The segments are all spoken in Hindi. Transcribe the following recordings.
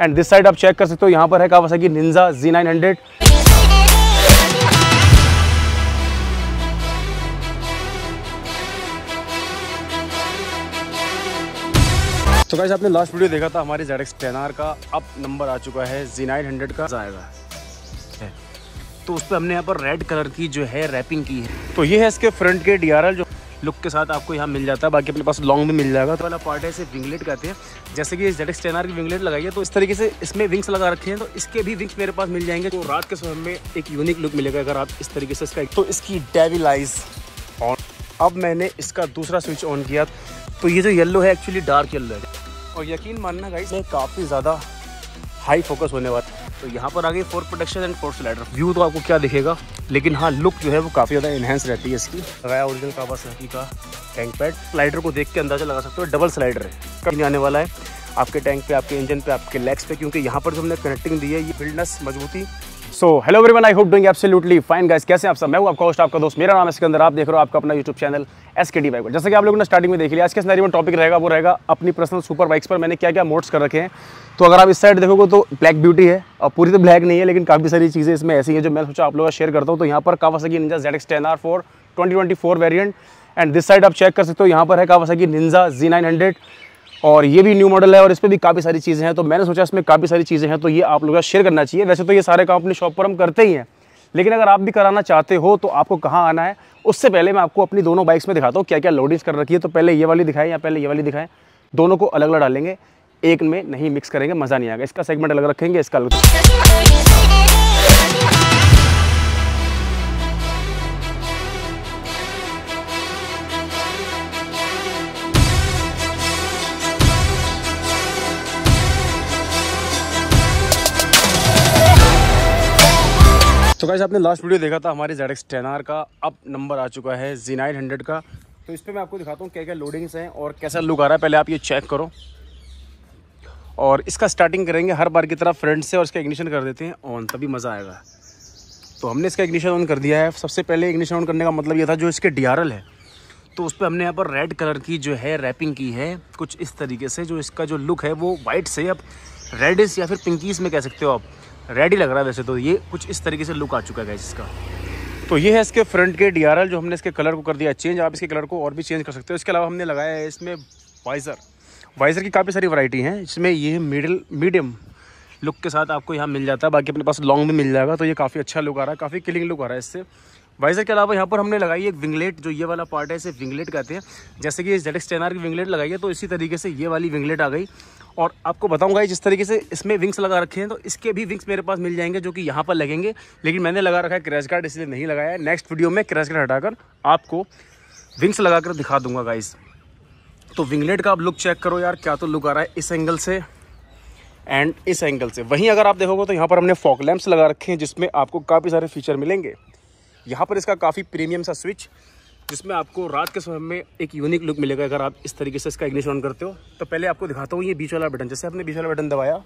एंड दिस साइड आप चेक कर सकते हो यहाँ पर है Kawasaki Ninja G nine hundred तो गाइस आपने लास्ट वीडियो देखा था हमारे जेड एक्स का अब नंबर आ चुका है जी नाइन हंड्रेड का आएगा तो उस पर हमने यहाँ पर रेड कलर की जो है रैपिंग की है तो ये है इसके फ्रंट के डी जो लुक के साथ आपको यहाँ मिल जाता है बाकी अपने पास लॉन्ग भी मिल जाएगा तो वाला पार्ट है इसे विंगलेट कहते हैं जैसे कि जेड एक्स की विंगलेट लगाई है तो इस तरीके से इसमें विंग्स लगा रखे हैं तो इसके भी विंग्स मेरे पास मिल जाएंगे तो रात के समय में एक यूनिक लुक मिलेगा अगर आप इस तरीके से इसका तो इसकी डेविलाइज ऑन अब मैंने इसका दूसरा स्विच ऑन किया तो ये जो येल्लो है एक्चुअली डार्क येलो है और यकीन मानना गाइस मैं काफ़ी ज़्यादा हाई फोकस होने वाला तो यहाँ पर आ गई fork protection and fork slider view तो आपको क्या दिखेगा लेकिन हाँ लुक जो है वो काफ़ी ज़्यादा इन्हेंस रहती है इसकी लगाया ओरिजिनल काबा सनकी का टैंक पैड स्लाइडर को देख के अंदाज़ा लगा सकते हो डबल स्लाइडर है कभी आने वाला है आपके टैंक पे आपके इंजन पे आपके लेग्स पे क्योंकि यहाँ पर जो हमने कनेक्टिंग दी है ये फिल्डनेस मजबूती so hello everyone I hope doing absolutely fine guys कैसे हैं आप सब मैं हूं आपका होस्ट आपका दोस्त मेरा नाम है सिकंदर आप देख रहे हो आपका अपना YouTube channel S K D bike जैसे कि आप लोगों ने स्टार्टिंग में देख लिया आज के सिनेरियो में टॉपिक रहेगा वो रहेगा अपनी पर्सनल सुपर बाइक्स पर मैंने क्या क्या मोड्स कर रखे हैं तो अगर आप इस साइड देखोगे तो ब्लैक ब्यूटी है और पूरी तो ब्लैक नहीं है लेकिन काफ़ी सारी चीज़ें इसमें ऐसी हैं जो मैं सोचा आप लोगों का शेयर करता हूँ तो यहाँ पर Kawasaki Ninja Z X ten R four twenty twenty four variant and this side आप चेक कर सकते हो यहाँ पर है Kawasaki Ninja G nine hundred और ये भी न्यू मॉडल है और इस पर भी काफ़ी सारी चीज़ें हैं तो मैंने सोचा इसमें काफ़ी सारी चीज़ें हैं तो ये आप लोगों का शेयर करना चाहिए वैसे तो ये सारे काम अपनी शॉप पर हम करते ही हैं लेकिन अगर आप भी कराना चाहते हो तो आपको कहाँ आना है उससे पहले मैं आपको अपनी दोनों बाइक्स में दिखाता हूँ क्या क्या लोडिंग्स कर रखी है तो पहले ये वाली दिखाएं या पहले ये वाली दिखाएं दोनों को अलग अलग डालेंगे एक में नहीं मिक्स करेंगे मज़ा नहीं आएगा इसका सेगमेंट अलग रखेंगे इसका अलग तो कैसे आपने लास्ट वीडियो देखा था हमारे जेड एक्स का अब नंबर आ चुका है जी नाइन हंड्रेड का तो इस पर मैं आपको दिखाता हूँ क्या क्या लोडिंग्स हैं और कैसा लुक आ रहा है पहले आप ये चेक करो और इसका स्टार्टिंग करेंगे हर बार की तरह फ्रंट से और इसका इग्निशन कर देते हैं ऑन तभी मज़ा आएगा तो हमने इसका इग्निशन ऑन कर दिया है सबसे पहले इग्निशन ऑन करने का मतलब ये था जो इसके डी है तो उस पर हमने यहाँ पर रेड कलर की जो है रैपिंग की है कुछ इस तरीके से जो इसका जो लुक है वो वाइट से अब रेडिस या फिर पिंकीस में कह सकते हो आप रेडी लग रहा है वैसे तो ये कुछ इस तरीके से लुक आ चुका है इसका तो ये है इसके फ्रंट के डी जो हमने इसके कलर को कर दिया चेंज आप इसके कलर को और भी चेंज कर सकते हो इसके अलावा हमने लगाया है इसमें वाइज़र वाइज़र की काफ़ी सारी वराइटी हैं इसमें ये मिडिल मीडियम लुक के साथ आपको यहाँ मिल जाता है बाकी अपने पास लॉन्ग भी मिल जाएगा तो ये काफ़ी अच्छा लुक आ रहा है काफ़ी क्लिंग लुक आ रहा है इससे वाइजर के अलावा यहाँ पर हमने लगाई एक विंगलेट जो ये वाला पार्ट है इसे विंगलेट कहते हैं जैसे कि जेड एक्स की विंगलेट लगाई है तो इसी तरीके से ये वाली विंगलेट आ गई और आपको बताऊंगा जिस तरीके से इसमें विंग्स लगा रखे हैं तो इसके भी विंग्स मेरे पास मिल जाएंगे जो कि यहाँ पर लगेंगे लेकिन मैंने लगा रखा है क्रैश गार्ड इसलिए नहीं लगाया है नेक्स्ट वीडियो में क्रैश गार्ड हटाकर आपको विंग्स लगाकर दिखा दूंगा गाइज तो विंगलेट का आप लुक चेक करो यार क्या तो लुक आ रहा है इस एंगल से एंड इस एंगल से वहीं अगर आप देखोगे तो यहाँ पर हमने फॉक लैम्प्स लगा रखे हैं जिसमें आपको काफ़ी सारे फीचर मिलेंगे यहाँ पर इसका काफ़ी प्रीमियम सा स्विच जिसमें आपको रात के समय में एक यूनिक लुक मिलेगा अगर आप इस तरीके से इसका इग्निशन ऑन करते हो तो पहले आपको दिखाता हूँ ये बीच वाला बटन जैसे आपने बीच वाला बटन दबाया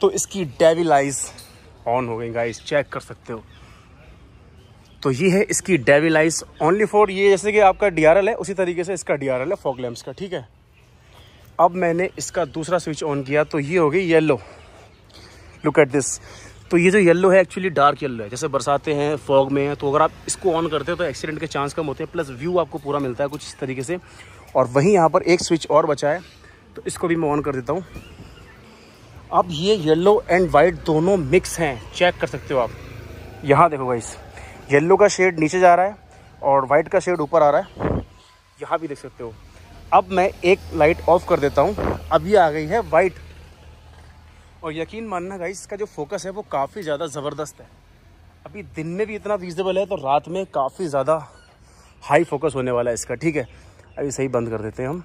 तो इसकी डेवी लाइज ऑन हो गई गाइस चेक कर सकते हो तो ये है इसकी डेवी लाइज ओनली फॉर ये जैसे कि आपका डी है उसी तरीके से इसका डी है फॉक लैम्प्स का ठीक है अब मैंने इसका दूसरा स्विच ऑन किया तो ये हो गई येलो लुक एट दिस तो ये जो येलो है एक्चुअली डार्क येलो है जैसे बरसाते हैं फॉग में तो अगर आप इसको ऑन करते हो तो एक्सीडेंट के चांस कम होते हैं प्लस व्यू आपको पूरा मिलता है कुछ इस तरीके से और वहीं यहाँ पर एक स्विच और बचा है तो इसको भी मैं ऑन कर देता हूँ अब ये येलो एंड वाइट दोनों मिक्स हैं चेक कर सकते हो आप यहाँ देखो भाई येलो का शेड नीचे जा रहा है और वाइट का शेड ऊपर आ रहा है यहाँ भी देख सकते हो अब मैं एक लाइट ऑफ कर देता हूँ अब ये आ गई है वाइट और यकीन मानना गाइस इसका जो फोकस है वो काफ़ी ज़्यादा ज़बरदस्त है अभी दिन में भी इतना विजिबल है तो रात में काफ़ी ज़्यादा हाई फोकस होने वाला है इसका ठीक है अभी सही बंद कर देते हैं हम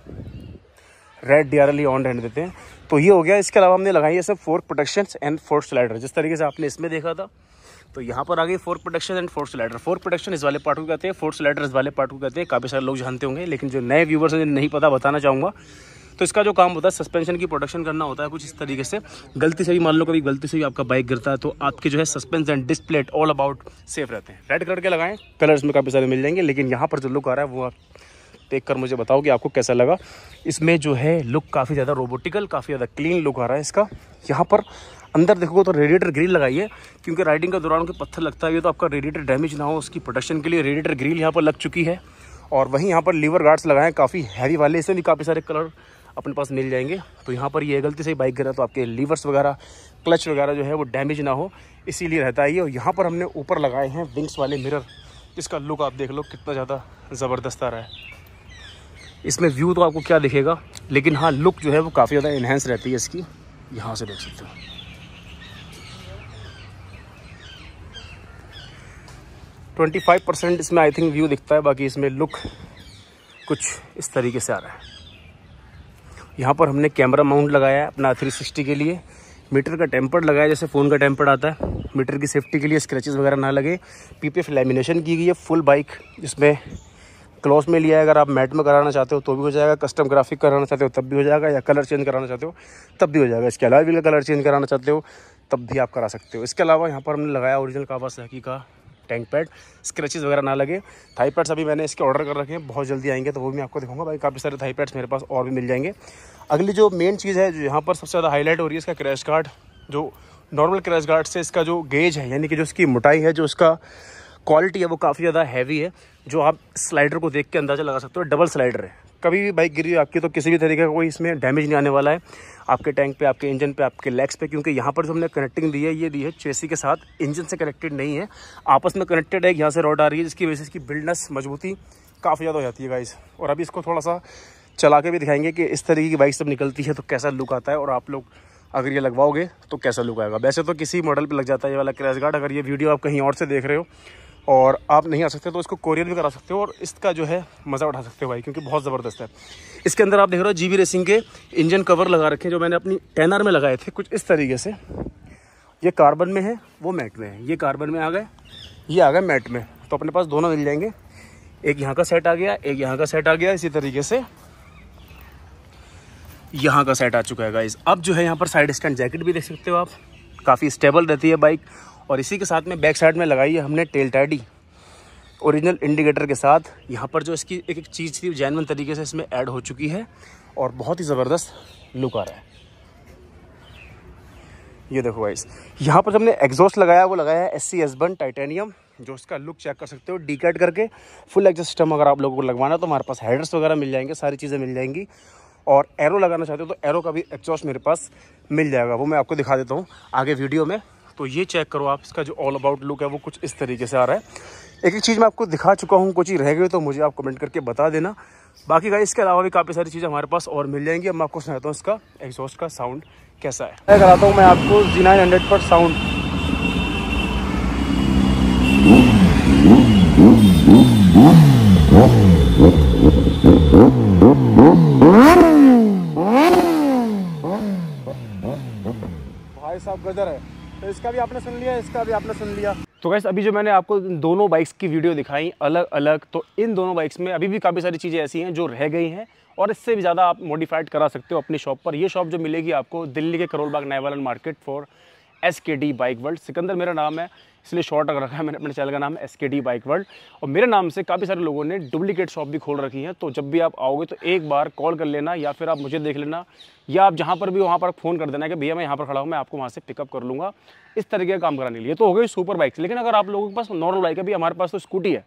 रेड डी आर ऑन रेंड देते हैं तो ये हो गया इसके अलावा हमने लगाई है सब fork protection and fork slider जिस तरीके से आपने इसमें देखा था तो यहाँ पर आ गई fork protection and fork slider fork protection इस वाले पार्ट को कहते हैं फोर स्लाइडर इस वाले पार्ट को कहते हैं काफ़ी सारे लोग जानते होंगे लेकिन जो नए व्यूवर्स हैं जिन्हें नहीं पता बताना चाहूँगा तो इसका जो काम होता है सस्पेंशन की प्रोडक्शन करना होता है कुछ इस तरीके से गलती से भी मान लो कभी गलती से भी आपका बाइक गिरता है तो आपके जो है suspense and disc plate all about safe रहते हैं रेड कलर के लगाएं कलर्स में काफ़ी सारे मिल जाएंगे लेकिन यहाँ पर जो लुक आ रहा है वो आप देख कर मुझे बताओ कि आपको कैसा लगा इसमें जो है लुक काफ़ी ज़्यादा रोबोटिकल काफ़ी ज़्यादा क्लीन लुक आ रहा है इसका यहाँ पर अंदर देखोगे तो रेडिएटर ग्रिल लगाइए क्योंकि राइडिंग के दौरान कोई पत्थर लगता है तो आपका रेडिएटर डैमेज ना हो उसकी प्रोडक्शन के लिए रेडिएटर ग्रिल यहाँ पर लग चुकी है और वहीं यहाँ पर लीवर गार्ड्स लगाएं काफ़ी हैवी वाले इसमें भी काफ़ी सारे कलर अपने पास मिल जाएंगे तो यहाँ पर ये गलती से बाइक गिरा तो आपके लीवर्स वगैरह क्लच वगैरह जो है वो डैमेज ना हो इसीलिए रहता है ये और यहाँ पर हमने ऊपर लगाए हैं विंग्स वाले मिरर इसका लुक आप देख लो कितना ज़्यादा ज़बरदस्त आ रहा है इसमें व्यू तो आपको क्या दिखेगा लेकिन हाँ लुक जो है वो काफ़ी ज़्यादा इन्हेंस रहती है इसकी यहाँ से देख सकते हो ट्वेंटी फाइव परसेंट इसमें आई थिंक व्यू दिखता है बाकी इसमें लुक कुछ इस तरीके से आ रहा है यहाँ पर हमने कैमरा माउंट लगाया है अपना थ्री सिक्सटी के लिए मीटर का टेम्पर लगाया जैसे फ़ोन का टेम्पर आता है मीटर की सेफ्टी के लिए स्क्रैचेस वगैरह ना लगे पीपीएफ लेमिनेशन की गई है फुल बाइक इसमें क्लॉस में लिया है अगर आप मैट में कराना चाहते हो तो भी हो जाएगा कस्टम ग्राफिक कराना चाहते हो तब भी हो जाएगा या कलर चेंज कराना चाहते हो तब भी हो जाएगा इसके अलावा भी कलर चेंज कराना चाहते हो तब भी आप करा सकते हो इसके अलावा यहाँ पर हमने लगाया ओरिजिनल कावा सहकी का टैंक पैड स्क्रैचेज़ वगैरह ना लगे थाई पैड्स अभी मैंने इसके ऑर्डर कर रखे हैं बहुत जल्दी आएंगे तो वो भी मैं आपको दिखाऊंगा भाई काफ़ी सारे थाई पैड्स मेरे पास और भी मिल जाएंगे अगली जो मेन चीज़ है जो यहाँ पर सबसे ज़्यादा हाईलाइट हो रही है इसका क्रैश गार्ड जो नॉर्मल क्रैश गार्ड से इसका जो गेज है यानी कि जो इसकी मोटाई है जो उसका क्वालिटी है वो काफ़ी ज़्यादा हैवी है जो आप स्लाइडर को देख के अंदाज़ा लगा सकते हो डबल स्लाइडर है कभी भी बाइक गिरी आपकी तो किसी भी तरीके का कोई इसमें डैमेज नहीं आने वाला है आपके टैंक पे आपके इंजन पे आपके लेग्स पे क्योंकि यहाँ पर जो हमने कनेक्टिंग दी है ये दी है चेसी के साथ इंजन से कनेक्टेड नहीं है आपस में कनेक्टेड है यहाँ से रोड आ रही है जिसकी वजह से इसकी बिल्डनेस मजबूती काफ़ी ज़्यादा हो जाती है गाइस और अभी इसको थोड़ा सा चला के भी दिखाएंगे कि इस तरीके की बाइक सब निकलती है तो कैसा लुक आता है और आप लोग अगर ये लगवाओगे तो कैसा लुक आएगा वैसे तो किसी मॉडल पर लग जाता है ये वाला क्रैश गार्ड अगर ये वीडियो आप कहीं और से देख रहे हो और आप नहीं आ सकते तो इसको कोरियर भी करा सकते हो और इसका जो है मज़ा उठा सकते हो भाई क्योंकि बहुत ज़बरदस्त है इसके अंदर आप देख रहे हो जी रेसिंग के इंजन कवर लगा रखे हैं जो मैंने अपनी टेनर में लगाए थे कुछ इस तरीके से ये कार्बन में है वो मैट में है ये कार्बन में आ गए ये आ गए मैट में तो अपने पास दोनों मिल जाएंगे एक यहाँ का सेट आ गया एक यहाँ का सेट आ गया इसी तरीके से यहाँ का सेट आ चुका है गाइज अब जो है यहाँ पर साइड स्टैंड जैकेट भी देख सकते हो आप काफ़ी स्टेबल रहती है बाइक और इसी के साथ में बैक साइड में लगाई है हमने टेल टाइडी ओरिजिनल इंडिकेटर के साथ यहाँ पर जो इसकी एक एक चीज़ थी जैनवन तरीके से इसमें ऐड हो चुकी है और बहुत ही ज़बरदस्त लुक आ रहा है ये देखो भाई यहाँ पर हमने एग्जॉस्ट लगाया वो लगाया है एस सी एस टाइटेनियम जो इसका लुक चेक कर सकते हो डी कट करके फुल एग्जॉस्ट सिस्टम अगर आप लोगों को लगवाना तो हमारे पास हेडर्स वगैरह मिल जाएंगे सारी चीज़ें मिल जाएंगी और एरो लगाना चाहते हो तो एरो का भी एग्जॉस्ट मेरे पास मिल जाएगा वो मैं आपको दिखा देता हूँ आगे वीडियो में तो ये चेक करो आप इसका जो ऑल अबाउट लुक है वो कुछ इस तरीके से आ रहा है एक एक चीज़ मैं आपको दिखा चुका हूँ कुछ ही रह गए तो मुझे आप कमेंट करके बता देना बाकी का इसके अलावा भी काफ़ी सारी चीज़ें हमारे पास और मिल जाएंगी अब मैं आपको सुनाता हूँ इसका एग्जॉस्ट का साउंड कैसा है मैं कराता हूँ मैं आपको जी नाइन हंड्रेड पर साउंड भाई साहब गजर है तो इसका भी आपने सुन लिया इसका भी आपने सुन लिया तो गैस अभी जो मैंने आपको दोनों बाइक्स की वीडियो दिखाई अलग अलग तो इन दोनों बाइक्स में अभी भी काफ़ी सारी चीज़ें ऐसी हैं जो रह गई हैं और इससे भी ज़्यादा आप मॉडिफाइड करा सकते हो अपनी शॉप पर ये शॉप जो मिलेगी आपको दिल्ली के Karol Bagh Naiwalan market for S K D bike world Sikandar मेरा नाम है इसलिए शॉर्ट रखा है मैंने अपने चैनल का नाम S K D bike world और मेरे नाम से काफ़ी सारे लोगों ने डुप्लीकेट शॉप भी खोल रखी है तो जब भी आप आओगे तो एक बार कॉल कर लेना या फिर आप मुझे देख लेना या आप जहाँ पर भी वहाँ पर फ़ोन कर देना कि भैया मैं यहाँ पर खड़ा हूँ मैं आपको वहाँ से पिकअप कर लूँगा इस तरीके का काम कराने के लिए तो हो गई सुपर बाइक्स लेकिन अगर आप लोगों के पास नॉर्मल बाइक है भी हमारे पास तो स्कूटी है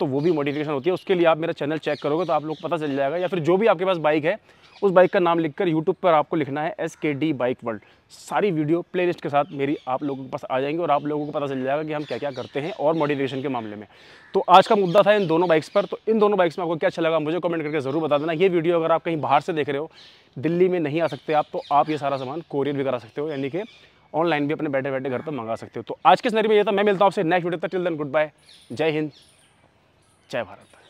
तो वो भी मॉडिफिकेशन होती है उसके लिए आप मेरा चैनल चेक करोगे तो आप लोग पता चल जाएगा या फिर जो भी आपके पास बाइक है उस बाइक का नाम लिखकर यूट्यूब पर आपको लिखना है S K D bike world सारी वीडियो प्लेलिस्ट के साथ मेरी आप लोगों के पास आ जाएंगी और आप लोगों को पता चल जाएगा कि हम क्या क्या करते हैं और मॉडिफिकेशन के मामले में तो आज का मुद्दा था इन दोनों बाइक्स पर तो इन दोनों बाइक्स में आपको क्या अच्छा लगा मुझे कमेंट करके ज़रूर बता देना ये वीडियो अगर आप कहीं बाहर से देख रहे हो दिल्ली में नहीं आ सकते आप तो आप ये सारा सामान कोरियर भी करा सकते हो यानी कि ऑनलाइन भी अपने बैठे बैठे घर पर मंगा सकते हो तो आज के स्नरी में ये था मैं मिलता हूँ आपसे नेक्स्ट वीडियो तक टिल देन गुड बाय जय हिंद जय भारत